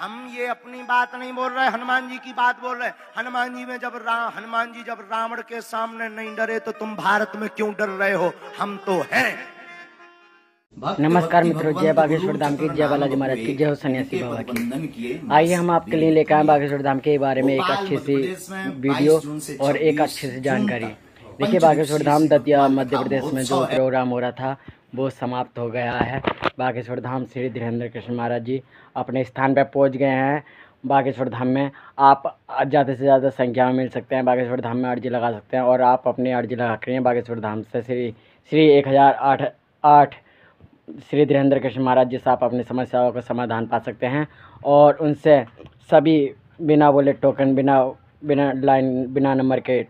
हम ये अपनी बात नहीं बोल रहे हनुमान जी की बात बोल रहे हनुमान जी में जब राम हनुमान जी जब रावण के सामने नहीं डरे तो तुम भारत में क्यों डर रहे हो हम तो हैं नमस्कार मित्रों जय बागेश्वर धाम की जय बालाजी महाराज की जय हो सन्यासी बाबा की आइए हम आपके लिए लेकर आए बागेश्वर धाम के बारे में एक अच्छी सी वीडियो और एक अच्छी सी जानकारी देखिए बागेश्वर धाम दतिया मध्य प्रदेश में जो प्रोग्राम हो रहा था वो समाप्त हो गया है बागेश्वर धाम श्री धीरेन्द्र कृष्ण महाराज जी अपने स्थान पर पहुँच गए हैं बागेश्वर धाम में आप ज़्यादा से ज़्यादा संख्या में मिल सकते हैं बागेश्वर धाम में अर्जी लगा सकते हैं और आप अपनी अर्जी लगा कर बागेश्वर धाम से श्री श्री एक हज़ार आठ आठ श्री धीरेन्द्र कृष्ण महाराज जी से आप अपनी समस्याओं का समाधान पा सकते हैं और उनसे सभी बिना बोले टोकन बिना बिना लाइन बिना नंबर के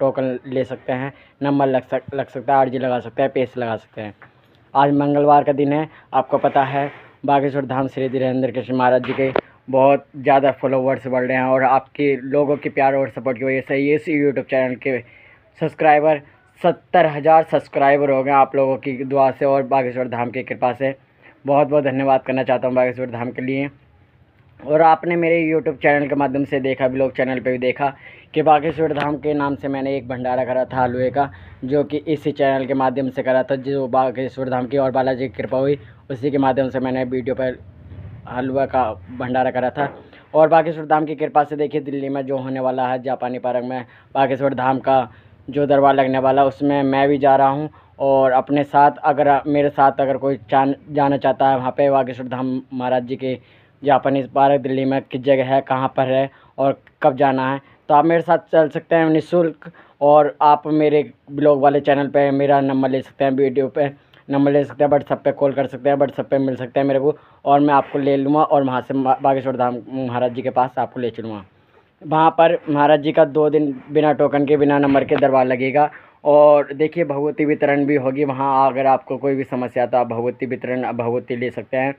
टोकन ले सकते हैं नंबर लग सक लग सकता है आर जी लगा सकते हैं पेस लगा सकते हैं आज मंगलवार का दिन है आपको पता है बागेश्वर धाम श्री धीरेन्द्र कृष्ण महाराज जी के बहुत ज़्यादा फॉलोवर्स बढ़ रहे हैं और आपके लोगों के प्यार और सपोर्ट की वजह से इस यूट्यूब चैनल के सब्सक्राइबर सत्तर हज़ार सब्सक्राइबर हो गए आप लोगों की दुआ से और बागेश्वर धाम की कृपा से बहुत बहुत धन्यवाद करना चाहता हूँ बागेश्वर धाम के लिए और आपने मेरे यूट्यूब चैनल के माध्यम से देखा ब्लॉग चैनल पे भी देखा कि बागेश्वर धाम के नाम से मैंने एक भंडारा करा था हलवे का जो कि इसी चैनल के माध्यम से करा था जो बागेश्वर धाम की और बालाजी की कृपा हुई उसी के माध्यम से मैंने वीडियो पर हलवा का भंडारा करा था और बागेश्वर धाम की कृपा से देखिए दिल्ली में जो होने वाला है जापानी पार्क में बागेश्वर धाम का जो दरबार लगने वाला उसमें मैं भी जा रहा हूँ और अपने साथ अगर मेरे साथ अगर कोई जान जाना चाहता है वहाँ पर बागेश्वर धाम महाराज जी के जापानीज़ पार्क दिल्ली में किस जगह है कहाँ पर है और कब जाना है तो आप मेरे साथ चल सकते हैं निःशुल्क और आप मेरे ब्लॉग वाले चैनल पर मेरा नंबर ले सकते हैं वीडियो पर नंबर ले सकते हैं व्हाट्सअप पे कॉल कर सकते हैं व्हाट्सअप पे मिल सकते हैं मेरे को और मैं आपको ले लूँगा और वहाँ से बागेश्वर धाम महाराज जी के पास आपको ले चलूँगा वहाँ पर महाराज जी का दो दिन बिना टोकन के बिना नंबर के दरबार लगेगा और देखिए भगवती वितरण भी होगी वहाँ अगर आपको कोई भी समस्या तो आप भगवती वितरण भगवती ले सकते हैं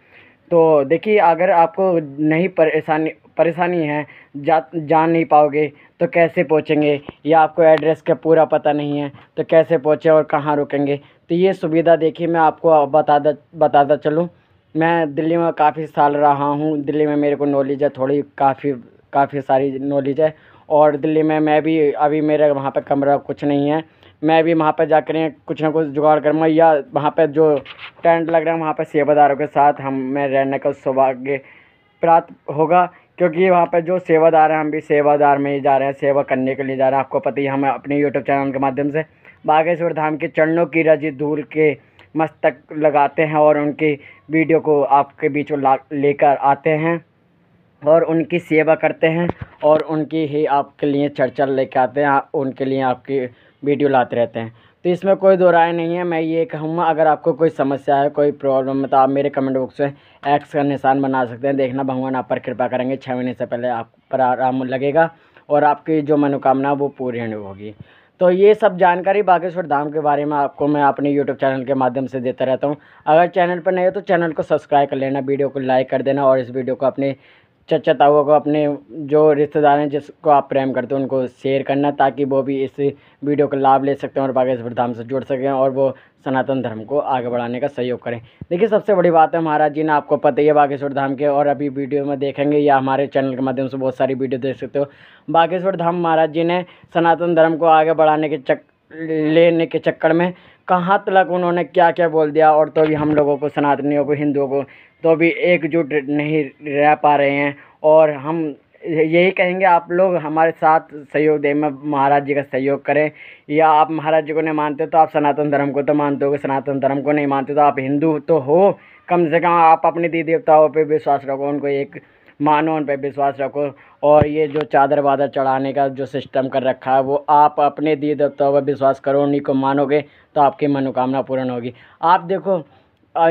तो देखिए अगर आपको नहीं परेशानी परेशानी है जा जान नहीं पाओगे तो कैसे पहुँचेंगे या आपको एड्रेस का पूरा पता नहीं है तो कैसे पहुँचे और कहाँ रुकेंगे तो ये सुविधा देखिए मैं आपको बताता बताता चलूँ मैं दिल्ली में काफ़ी साल रहा हूँ दिल्ली में मेरे को नॉलेज है थोड़ी काफ़ी काफ़ी सारी नॉलेज है और दिल्ली में मैं भी अभी मेरा वहाँ पर कमरा कुछ नहीं है मैं भी वहाँ पर जाकर कुछ ना कुछ जुगाड़ करूँगा या वहाँ पर जो टेंट लग रहा है वहाँ पर सेवादारों के साथ हमें रहने का सौभाग्य प्राप्त होगा क्योंकि वहाँ पर जो सेवादार हैं हम भी सेवादार में ही जा रहे हैं सेवा करने के लिए जा रहे हैं आपको पता ही हम अपने यूट्यूब चैनल के माध्यम से बागेश्वर धाम के चरणों की रज धूल के मस्तक लगाते हैं और उनकी वीडियो को आपके बीच में ला लेकर आते हैं और उनकी सेवा करते हैं और उनकी ही आपके लिए चर्चा लेकर आते हैं उनके लिए आपकी वीडियो लाते रहते हैं तो इसमें कोई दो राय नहीं है मैं ये कहूँगा अगर आपको कोई समस्या है कोई प्रॉब्लम है तो आप मेरे कमेंट बॉक्स में एक्स का निशान बना सकते हैं देखना भगवान आप पर कृपा करेंगे छः महीने से पहले आप पर आराम लगेगा और आपकी जो मनोकामना वो पूरी होगी तो ये सब जानकारी बागेश्वर धाम के बारे में आपको मैं अपने यूट्यूब चैनल के माध्यम से देता रहता हूँ अगर चैनल पर नहीं हो तो चैनल को सब्सक्राइब कर लेना वीडियो को लाइक कर देना और इस वीडियो को अपने चचा ताऊ को अपने जो रिश्तेदार हैं जिसको आप प्रेम करते हो उनको शेयर करना ताकि वो भी इस वीडियो का लाभ ले सकते हैं और बागेश्वर धाम से जुड़ सकें और वो सनातन धर्म को आगे बढ़ाने का सहयोग करें देखिए सबसे बड़ी बात है महाराज जी ने आपको पता ही है बागेश्वर धाम के और अभी वीडियो में देखेंगे या हमारे चैनल के माध्यम से बहुत सारी वीडियो देख सकते हो बागेश्वर धाम महाराज जी ने सनातन धर्म को आगे बढ़ाने के चक लेने के चक्कर में कहाँ तक उन्होंने क्या क्या बोल दिया और तो भी हम लोगों को सनातनियों को हिंदुओं को तो भी एकजुट नहीं रह पा रहे हैं और हम यही कहेंगे आप लोग हमारे साथ सहयोग दें में महाराज जी का सहयोग करें या आप महाराज जी को नहीं मानते तो आप सनातन धर्म को तो मानते हो सनातन धर्म को नहीं मानते तो आप हिंदू तो हो कम से कम आप अपने देवी देवताओं पर विश्वास रखो उनको एक मानो उन पर विश्वास रखो और ये जो चादर वादर चढ़ाने का जो सिस्टम कर रखा है वो आप अपने दिए देवताओं पर विश्वास करो उन्हीं को मानोगे तो आपकी मनोकामना पूर्ण होगी आप देखो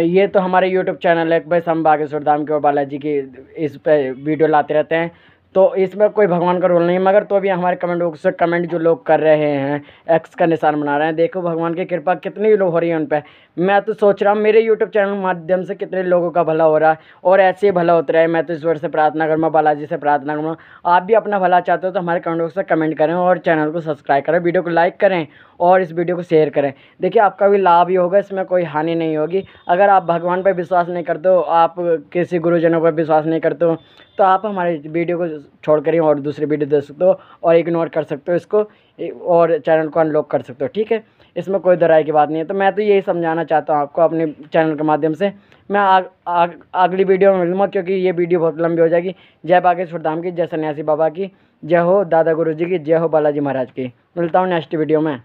ये तो हमारे यूट्यूब चैनल है बस हम बागेश्वर धाम के और बालाजी की इस पर वीडियो लाते रहते हैं तो इसमें कोई भगवान का रोल नहीं है मगर तो भी हमारे कमेंट बॉक्स से कमेंट जो लोग कर रहे हैं एक्स का निशान बना रहे हैं देखो भगवान की कृपा कितनी लोग हो रही है उन पर मैं तो सोच रहा हूँ मेरे यूट्यूब चैनल के माध्यम से कितने लोगों का भला हो रहा है और ऐसे ही भला होता है मैं तो ईश्वर से प्रार्थना करूँगा बालाजी से प्रार्थना करूँगा आप भी अपना भला चाहते हो तो हमारे कमेंट बॉक्स से कमेंट करें और चैनल को सब्सक्राइब करें वीडियो को लाइक करें और इस वीडियो को शेयर करें देखिए आपका भी लाभ ही होगा इसमें कोई हानि नहीं होगी अगर आप भगवान पर विश्वास नहीं करते हो आप किसी गुरुजनों पर विश्वास नहीं करते हो तो आप हमारे वीडियो को छोड़ कर और दूसरी वीडियो देख सकते हो और इग्नोर कर सकते हो इसको और चैनल को अनलॉक कर सकते हो ठीक है इसमें कोई दराई की बात नहीं है तो मैं तो यही समझाना चाहता हूँ आपको अपने चैनल के माध्यम से मैं आग, अगली वीडियो में मिलूँगा क्योंकि ये वीडियो बहुत लंबी हो जाएगी जय बागेश्वर धाम की जय सन्यासी बाबा की जय हो दादा गुरु जी की जय हो बालाजी महाराज की मिलता हूँ नेक्स्ट वीडियो में